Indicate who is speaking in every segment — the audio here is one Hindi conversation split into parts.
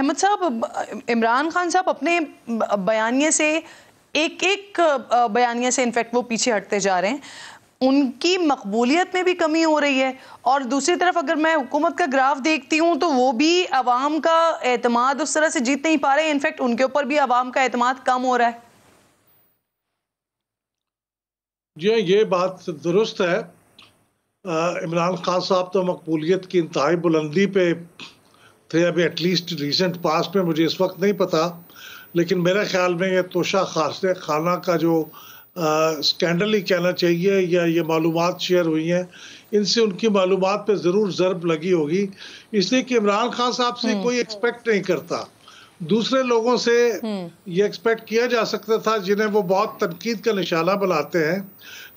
Speaker 1: अहमद साहब इमरान खान साहब अपने बयानिए से एक एक बयानिए से इनफेक्ट वो पीछे हटते जा रहे हैं उनकी मकबूलियत में भी कमी हो रही है और दूसरी तरफ अगर मैं हुकूमत का ग्राफ देखती हूँ तो वो भी आवाम का अतमाद उस तरह से जीत नहीं पा रहे हैं इनफैक्ट उनके ऊपर भी आवाम का अतमाद कम हो रहा है
Speaker 2: जी हाँ, ये बात दुरुस्त है इमरान खान साहब तो मकबूलियत की इंतहाई बुलंदी पे थे तो अभी एटलीस्ट रिसेंट पास्ट में मुझे इस वक्त नहीं पता लेकिन मेरे ख्याल में ये तोशा खास खाना का जो स्कैंडल ही कहना चाहिए या ये मालूम शेयर हुई हैं इनसे उनकी मालूम पे ज़रूर ज़रब लगी होगी इसलिए कि इमरान खान साहब से हम्म। कोई एक्सपेक्ट नहीं करता दूसरे लोगों से हम्म। ये एक्सपेक्ट किया जा सकता था जिन्हें वो बहुत तनकीद का निशाना बनाते हैं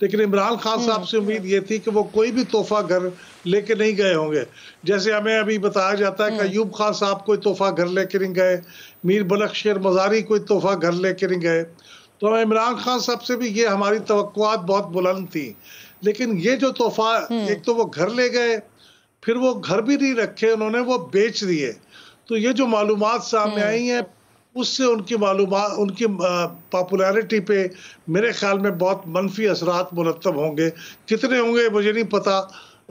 Speaker 2: लेकिन इमरान खान हम्म। साहब से उम्मीद ये थी कि वो कोई भी तोहफा घर लेके नहीं गए होंगे जैसे हमें अभी बताया जाता है हम्म। कि अयूब खान साहब कोई तोहफा घर लेके नहीं गए मीर बलख शेर मजारी कोई तोहफा घर लेके नहीं गए तो इमरान खान साहब से भी ये हमारी तो बहुत बुलंद थी लेकिन ये जो तोहफा एक तो वो घर ले गए फिर वो घर भी नहीं रखे उन्होंने वो बेच दिए तो ये जो मालूम सामने हम्म। आई हैं उससे उनकी मालूम उनकी पॉपुलैरिटी पे मेरे ख्याल में बहुत मनफी असरात मुरतब होंगे कितने होंगे मुझे नहीं पता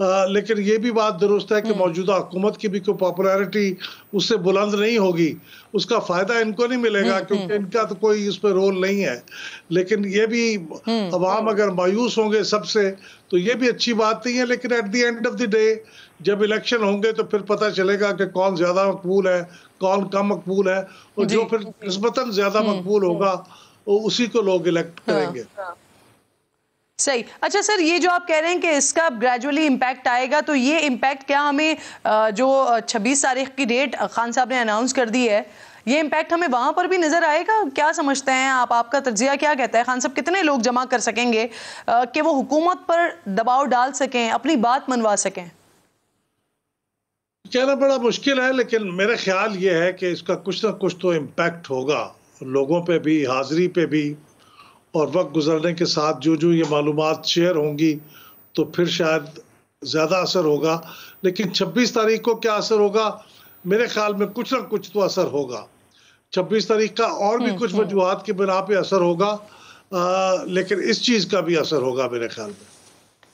Speaker 2: आ, लेकिन ये भी बात दुरुस्त है कि हम्म। मौजूदा हुकूमत की भी कोई पॉपुलैरिटी उससे बुलंद नहीं होगी उसका फ़ायदा इनको नहीं मिलेगा हम्म, क्योंकि हम्म। इनका तो कोई इस पर रोल नहीं है लेकिन ये भी अवाम अगर मायूस होंगे सबसे तो ये भी अच्छी बात नहीं है लेकिन at the end of the day जब इलेक्शन होंगे तो फिर पता चलेगा कि कौन ज़्यादा मकबूल है कौन कम मकबूल है और जो फिर नस्बता ज़्यादा मकबूल होगा उसी को लोग इलेक्ट हाँ, करेंगे
Speaker 1: हाँ। सही अच्छा सर ये जो आप कह रहे हैं कि इसका ग्रेजुअली इम्पैक्ट आएगा तो ये इम्पैक्ट क्या हमें जो 26 तारीख की डेट खान साहब ने अनाउंस कर दी है ये इम्पैक्ट हमें वहाँ पर भी नज़र आएगा क्या समझते हैं आप आपका तजिया क्या कहता है खान साहब कितने लोग जमा कर सकेंगे कि वो हुकूमत पर दबाव डाल सकें अपनी बात मनवा सकें
Speaker 2: कहना बड़ा मुश्किल है लेकिन मेरा ख्याल ये है कि इसका कुछ ना कुछ तो इम्पैक्ट होगा लोगों पे भी हाजिरी पे भी और वक्त गुजरने के साथ जो जो ये मालूम शेयर होंगी तो फिर शायद ज़्यादा असर होगा लेकिन 26 तारीख को क्या असर होगा मेरे ख्याल में कुछ ना कुछ तो असर होगा 26 तारीख का और भी हम्म, कुछ हम्म। वजूहत के बिना पे असर होगा आ, लेकिन इस चीज़ का भी असर होगा मेरे ख्याल में